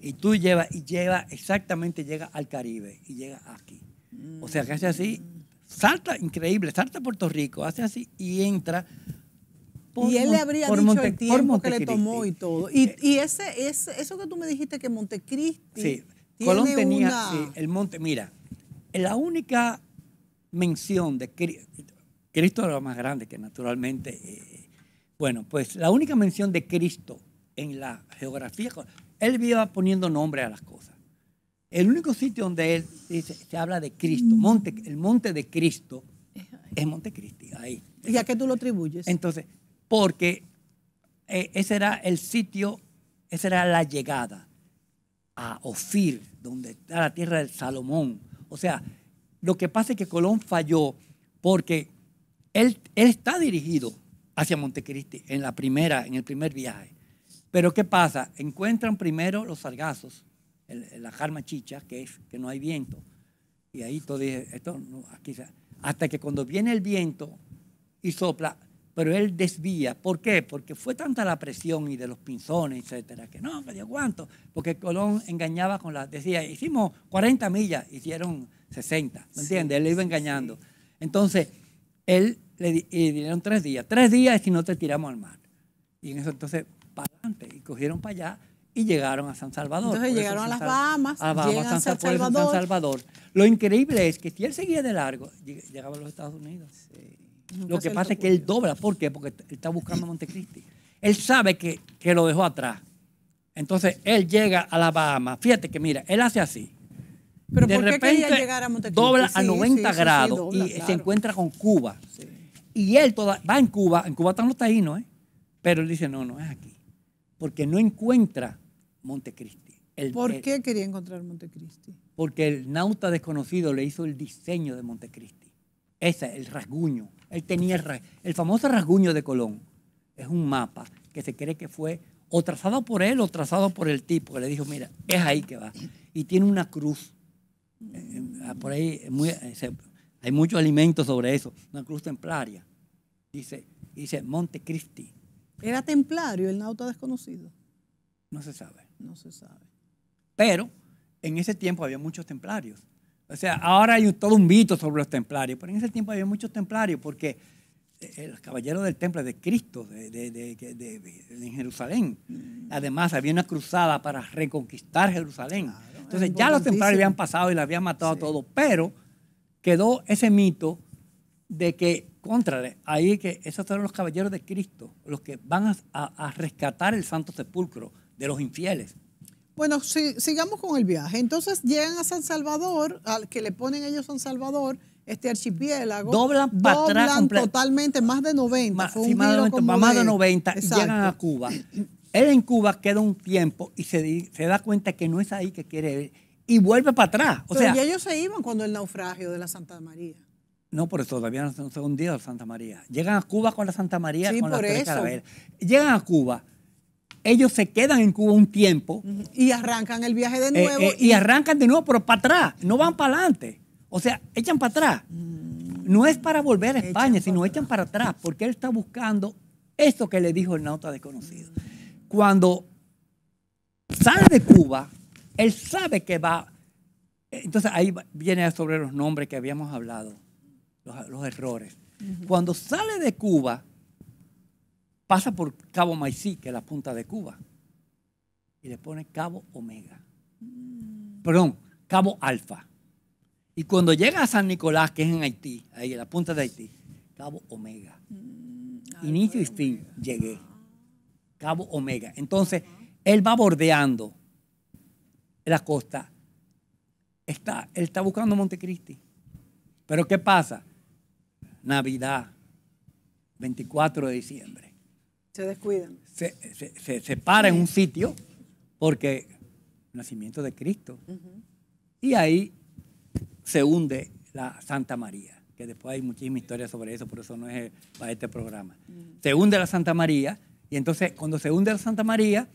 y tú llevas, y lleva exactamente, llega al Caribe y llega aquí. O sea, que hace así, salta, increíble, salta a Puerto Rico, hace así y entra. y él le habría dicho el tiempo que le tomó y todo. Y, ese, ese, eso que tú me dijiste que Montecristi. tiene Colón tenía una... el monte. Mira, la única mención de Cristo era lo más grande que naturalmente. Eh, bueno, pues la única mención de Cristo en la geografía, él iba poniendo nombre a las cosas. El único sitio donde él dice, se habla de Cristo, mm. el monte de Cristo, es Montecristi, ahí. ¿Y a qué tú lo atribuyes? Entonces, porque eh, ese era el sitio, esa era la llegada a Ofir, donde está la tierra del Salomón. O sea, lo que pasa es que Colón falló porque él, está dirigido hacia Montecristi en, la primera, en el primer viaje. Pero ¿qué pasa? Encuentran primero los sargazos, el, la jarma chicha, que es que no hay viento. Y ahí todo esto no, aquí, hasta que cuando viene el viento y sopla, pero él desvía. ¿Por qué? Porque fue tanta la presión y de los pinzones, etcétera, que no, me dio cuánto. Porque Colón engañaba con la. Decía, hicimos 40 millas, hicieron 60. ¿Me entiendes? él le iba engañando. Entonces, él le, dieron tres días. Tres días si no te tiramos al mar. Y en eso entonces, para adelante. Y cogieron para allá y llegaron a San Salvador. Entonces llegaron a las Bahamas, a a San, Salvador. Lo increíble es que si él seguía de largo, llegaba a los Estados Unidos. Lo que pasa es que él dobla. ¿Por qué? Porque él está buscando a Montecristi. Él sabe que, que lo dejó atrás. Entonces él llega a las Bahamas. Fíjate que mira, él hace así. Pero de repente llegar a dobla a 90 grados y se encuentra con Cuba. Y él toda, va en Cuba, en Cuba están los taínos, ¿eh? pero él dice, no, no es aquí, porque no encuentra Montecristi. ¿Por qué quería encontrar Montecristi? Porque el nauta desconocido le hizo el diseño de Montecristi. Ese, el rasguño. Él tenía el, el famoso rasguño de Colón. Es un mapa que se cree que fue o trazado por él o trazado por el tipo que le dijo, mira, es ahí que va. Y tiene una cruz eh, por ahí eh, eh, hay mucho alimentos sobre eso, una cruz templaria. Dice, dice Montecristi. ¿Era templario el nauta desconocido? No se sabe. No se sabe. Pero en ese tiempo había muchos templarios. O sea, ahora hay todo un mito sobre los templarios, pero en ese tiempo había muchos templarios porque los caballeros del templo de Cristo de, de, de, de Jerusalén. Mm. Además, había una cruzada para reconquistar Jerusalén. Entonces ya los templarios habían pasado y la habían matado a todos, pero quedó ese mito de que, contra, ahí que esos eran los caballeros de Cristo, los que van a, rescatar el santo sepulcro de los infieles. Bueno, sigamos con el viaje. Entonces llegan a San Salvador, al que le ponen ellos San Salvador, este archipiélago. Doblan, para totalmente, más de 90. Más, de 90 más, de 90, llegan a Cuba. Él en Cuba queda un tiempo y se, da cuenta que no es ahí que quiere ir y vuelve para atrás. O sea, y ellos se iban cuando el naufragio de la Santa María. No, por eso todavía no se han hundido la Santa María. Llegan a Cuba con la Santa María, con las tres Llegan a Cuba, ellos se quedan en Cuba un tiempo. Y arrancan el viaje de eh, nuevo. Eh, y... arrancan de nuevo, pero para atrás, no van para adelante. O sea, echan para atrás. Mm. No es para volver a España, sino echan para atrás, porque él está buscando esto que le dijo el nauta desconocido. Mm cuando sale de Cuba, él sabe que va. Eh, entonces ahí viene sobre los nombres que habíamos hablado, los, errores. Cuando sale de Cuba, pasa por Cabo Maicí, que es la punta de Cuba, y le pone Cabo Omega. Mm. Perdón, Cabo Alfa. Y cuando llega a San Nicolás, que es en Haití, ahí en la punta de Haití, Cabo Omega. Mm, Inicio y fin, llegué. Cabo Omega. Entonces, él va bordeando la costa. Está, él está buscando Montecristi. Pero ¿qué pasa? Navidad, 24 de diciembre. Se descuidan. Se, se, para en un sitio porque nacimiento de Cristo. Y ahí se hunde la Santa María, que después hay muchísima historia sobre eso, por eso no es para este programa. Mm. Se hunde la Santa María y entonces, cuando se hunde el Santa María,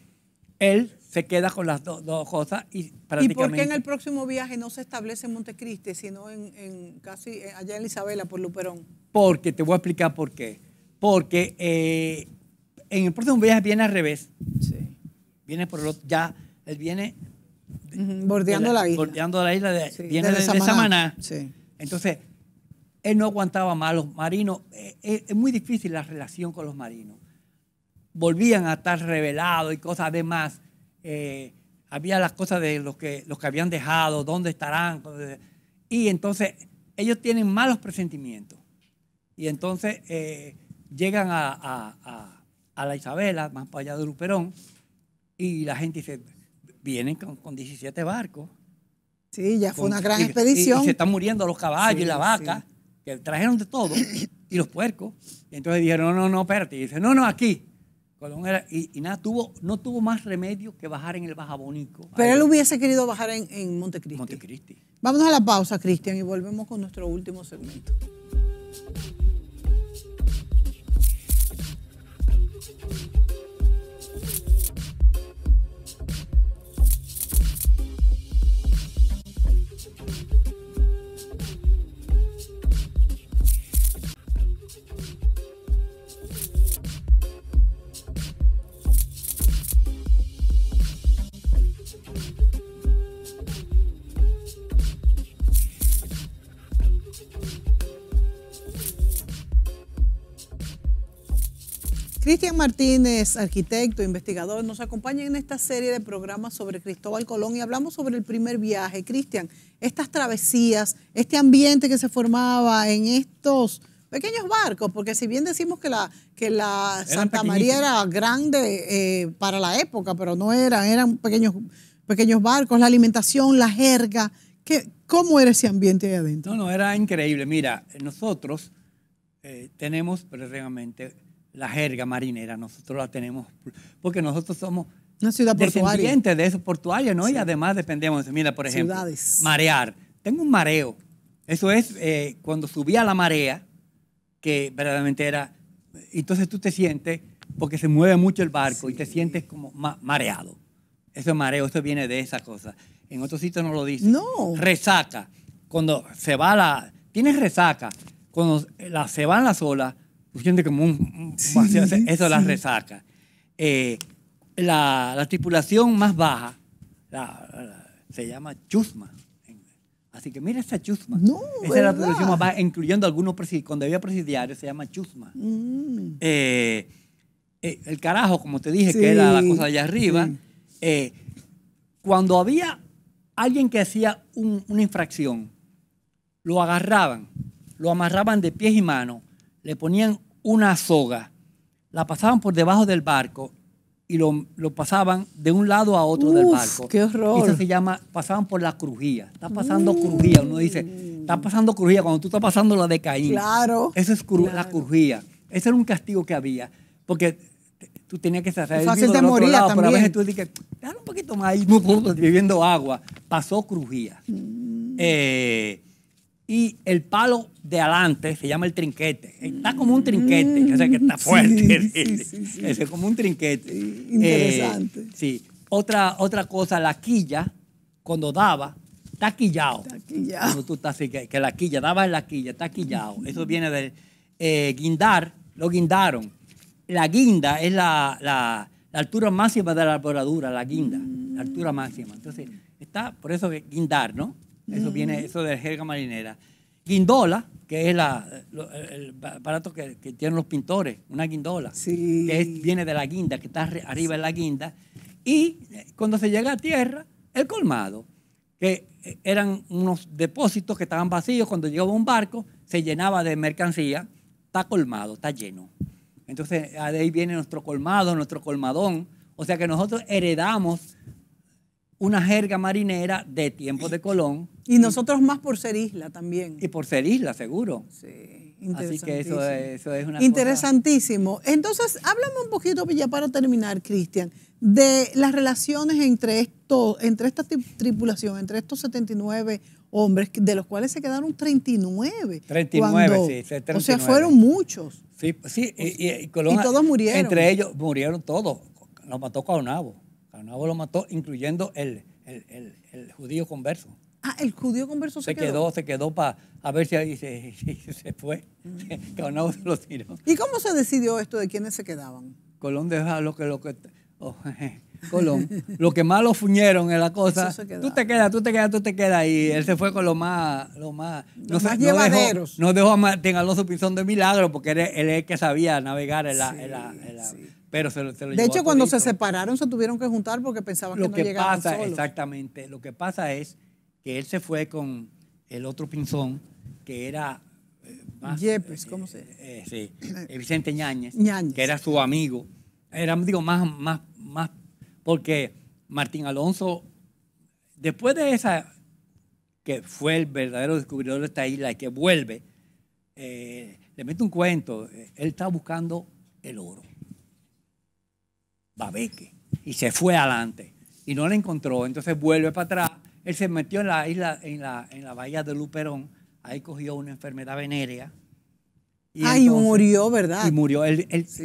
él se queda con las dos cosas y prácticamente... ¿Y por qué en el próximo viaje no se establece en Montecristi, sino en, casi eh, allá en Isabela, por Luperón? Porque, te voy a explicar por qué. Porque eh, en el próximo viaje viene al revés. Sí. Viene por el otro, ya, él viene... bordeando, la, isla. Bordeando la isla, viene Samaná. Sí. Entonces, él no aguantaba más los marinos. Eh, es muy difícil la relación con los marinos volvían a estar revelados y cosas demás. Eh, había las cosas de los que, los que habían dejado, dónde estarán. Y entonces ellos tienen malos presentimientos. Y entonces eh, llegan a, a, la Isabela, más para allá de Luperón, y la gente dice, vienen con, 17 barcos. Sí, ya fue una gran expedición. Y, se están muriendo los caballos y la vaca, que trajeron de todo, y los puercos. entonces dijeron, no, no, no, espérate. Y dice, no, no, aquí. Colón era, y, nada, tuvo, no tuvo más remedio que bajar en el Bajabónico. Pero él hubiese querido bajar en, en Montecristi. Montecristi. Vámonos a la pausa, Cristian, y volvemos con nuestro último segmento. Martínez, arquitecto, investigador, nos acompaña en esta serie de programas sobre Cristóbal Colón y hablamos sobre el primer viaje. Cristian, estas travesías, este ambiente que se formaba en estos pequeños barcos, porque si bien decimos que la, que la Santa María era grande eh, para la época, pero no era, eran pequeños, pequeños barcos, la alimentación, la jerga, ¿cómo era ese ambiente ahí adentro? No, no, era increíble. Mira, nosotros eh, tenemos precisamente la jerga marinera, nosotros la tenemos, porque nosotros somos Una ciudad descendientes de esos portuarios, ¿no? Y además dependemos, mira, por ejemplo, marear. Tengo un mareo. Eso es eh, cuando subía la marea, que verdaderamente era, entonces tú te sientes, porque se mueve mucho el barco y te sientes como mareado. Eso es mareo, eso viene de esa cosa. En otros sitios no lo dicen. No. Resaca. Cuando se va la... Tienes resaca. Cuando la, se van las olas, pues, como un, eso la las resaca. Eh, la, la, tripulación más baja se llama chusma. Así que mira esa chusma. esa la tripulación más baja, incluyendo algunos cuando había presidiarios se llama chusma. Mm. Eh, eh, el carajo, como te dije, que era la cosa allá arriba. cuando había alguien que hacía una infracción, lo agarraban, lo amarraban de pies y manos le ponían una soga, la pasaban por debajo del barco y lo, pasaban de un lado a otro del barco. ¡Qué horror! Eso se llama, pasaban por la crujía. Está pasando crujía. Uno dice, está pasando crujía cuando tú estás pasando la de Claro. Eso es la crujía. Ese era un castigo que había. Porque tú tenías que cerrar el lado, también. Pero a veces tú dices, un poquito más ahí, viviendo (laughs) agua. Pasó crujía. Mm. Eh, y el palo de adelante se llama el trinquete. Está como un trinquete, que está mm. (laughs) fuerte. (laughs) ese es como un trinquete. Eh, interesante. sí. Otra, otra cosa, la quilla, cuando daba, está quillado. Está quillado. Cuando tú estás así, que, la quilla, daba en la quilla, está quillado. Eso viene de eh, guindar, lo guindaron. La guinda es la, altura máxima de la arboladura, la guinda, la altura máxima. Entonces, está, por eso que guindar, ¿no? Eso viene, eso de jerga marinera. Guindola, que es la, el aparato que, tienen los pintores, una guindola, sí. que viene de la guinda, que está arriba en la guinda. Y eh, cuando se llega a tierra, el colmado, que eh, eran unos depósitos que estaban vacíos, cuando llegaba un barco, se llenaba de mercancía, está colmado, está lleno. Entonces, de ahí viene nuestro colmado, nuestro colmadón. O sea que nosotros heredamos una jerga marinera de tiempo de Colón. Y nosotros más por ser isla también. Y por ser isla, seguro. Sí, Así que eso, eso es una Interesantísimo. Entonces, háblame un poquito, ya para terminar, Cristian, de las relaciones entre, esto, entre esta tripulación, entre estos 79 hombres, de los cuales se quedaron 39. 39, sí, 39. O sea, fueron muchos. Sí, sí y, Colón, y todos murieron. Entre ellos murieron todos. Los mató Caonabo lo mató, incluyendo el, judío converso. Ah, el judío converso se, quedó? Se quedó para a ver si ahí se, (laughs) fue. Mm. se lo tiró. ¿Y cómo se decidió esto de quiénes se quedaban? Colón deja lo que... Lo que oh, (laughs) lo que más lo fuñeron en la cosa, tú te quedas, tú te quedas, tú te quedas, y él se fue con lo más, lo más, no, No dejó, a Alonso Pinzón de milagro, porque él, es el que sabía navegar en la, de hecho, cuando se separaron se tuvieron que juntar porque pensaban que no llegaban pasa, solos. Exactamente. Lo que pasa es que él se fue con el otro pinzón que era eh, Yepes, ¿cómo eh, se? Eh, sí, Vicente Ñañez, que era su amigo. Era digo más más más porque Martín Alonso después de esa que fue el verdadero descubridor de esta isla y que vuelve, le mete un cuento, él está buscando el oro babeque. Y se fue adelante. Y no le encontró. Entonces vuelve para atrás. Él se metió en la isla, en la, en la bahía de Luperón. Ahí cogió una enfermedad venérea. Y ahí murió, ¿verdad? Y murió. Él, es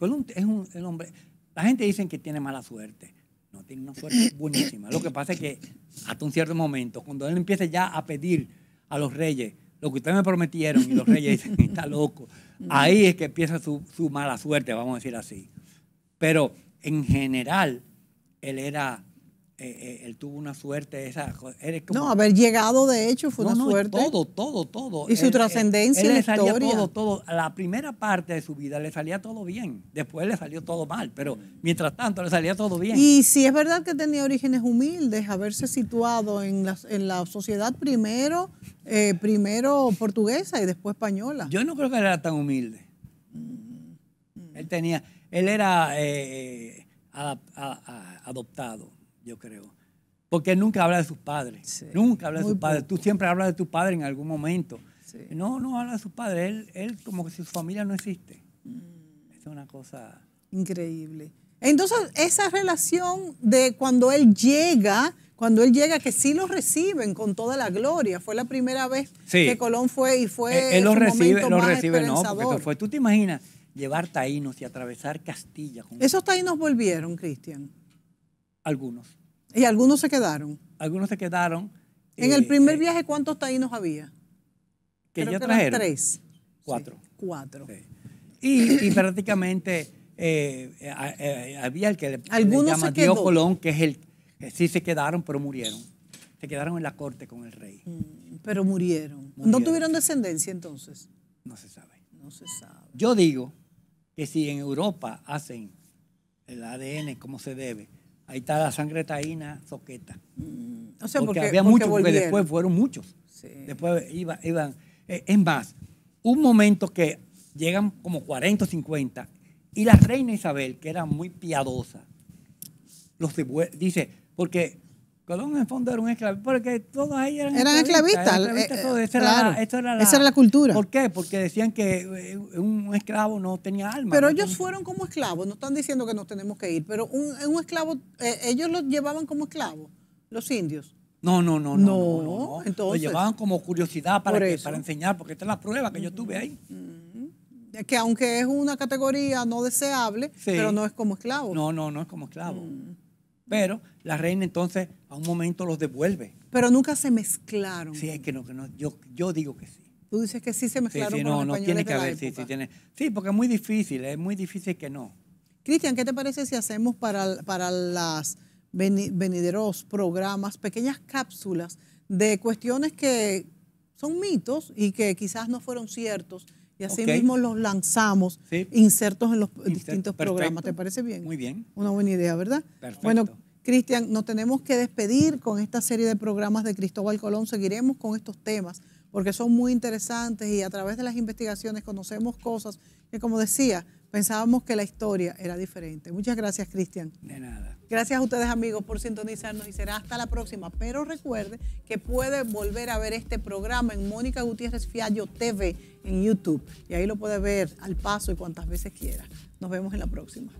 un el hombre. La gente dice que tiene mala suerte. No, tiene una suerte (coughs) buenísima. Lo que pasa es que hasta un cierto momento, cuando él empieza ya a pedir a los reyes lo que ustedes me prometieron y los reyes dicen, está loco. Mm. Ahí es que empieza su, su mala suerte, vamos a decir así. Pero en general, él era, eh, eh, él tuvo una suerte. Esa, no, haber llegado de hecho fue una suerte. Todo, todo, todo. Y su trascendencia en la historia. Salía todo, todo. La primera parte de su vida le salía todo bien. Después le salió todo mal, pero mientras tanto le salía todo bien. Y si es verdad que tenía orígenes humildes, haberse situado en la, sociedad primero, eh, primero portuguesa y después española. Yo no creo que él era tan humilde. Él tenía él era eh, eh, adoptado, yo creo. Porque él nunca habla de sus padres. nunca habla de sus padres. Tú siempre hablas de tu padre en algún momento. No, no habla de sus padres. Él, él como que su familia no existe. Esa mm. Es una cosa... Increíble. Entonces, esa relación de cuando él llega, cuando él llega, que sí lo reciben con toda la gloria. Fue la primera vez que Colón fue y fue... Él, lo recibe, recibe, no, porque fue, tú te imaginas llevar taínos y atravesar Castilla. ¿Esos taínos volvieron, Cristian? Algunos. ¿Y algunos se quedaron? Algunos se quedaron. En el eh, primer eh, viaje, ¿cuántos taínos había? Que yo trajeron. tres. Cuatro. cuatro. Y, prácticamente eh, había el que se llama Dios Colón, que es el que sí se quedaron, pero murieron. Se quedaron en la corte con el rey. Mm, pero murieron. murieron. ¿No tuvieron descendencia entonces? No se sabe. No se sabe. Yo digo que si en Europa hacen el ADN como se debe, ahí está la sangre taína soqueta. Mm, o sea, porque, porque había muchos, después fueron muchos. Después iban. Eh, en es más, un momento que llegan como 40 o 50, y la reina Isabel, que era muy piadosa, los dice, porque Colón en el fondo era un esclavo, porque todos ellos eran, esclavistas. esa, era la, cultura. ¿Por qué? Porque decían que eh, un esclavo no tenía alma. Pero ellos fueron como esclavos, no están diciendo que nos tenemos que ir, pero un, un esclavo, eh, ellos los llevaban como esclavos, los indios. No, no, no, no. Entonces, lo llevaban como curiosidad para, para enseñar, porque esta es la prueba que yo tuve ahí. que aunque es una categoría no deseable, pero no es como esclavo. No, no, no es como esclavo. Mm. Pero la reina entonces a un momento los devuelve. Pero nunca se mezclaron. Sí, es que no, que no yo, yo digo que sí. Tú dices que sí se mezclaron. Sí, no, no tiene que haber, sí, sí, tiene. Sí, porque es muy difícil, es muy difícil que no. Cristian, ¿qué te parece si hacemos para, para las venideros programas pequeñas cápsulas de cuestiones que son mitos y que quizás no fueron ciertos y así mismo los lanzamos insertos en los distintos programas. ¿Te parece bien? Muy bien. Una buena idea, ¿verdad? Perfecto. Bueno, Cristian, nos tenemos que despedir con esta serie de programas de Cristóbal Colón. Seguiremos con estos temas porque son muy interesantes y a través de las investigaciones conocemos cosas que, como decía, pensábamos que la historia era diferente. Muchas gracias, Cristian. De nada. Gracias a ustedes amigos por sintonizarnos y será hasta la próxima. Pero recuerde que puede volver a ver este programa en Mónica Gutiérrez Fiallo TV en YouTube y ahí lo puede ver al paso y cuantas veces quiera. Nos vemos en la próxima.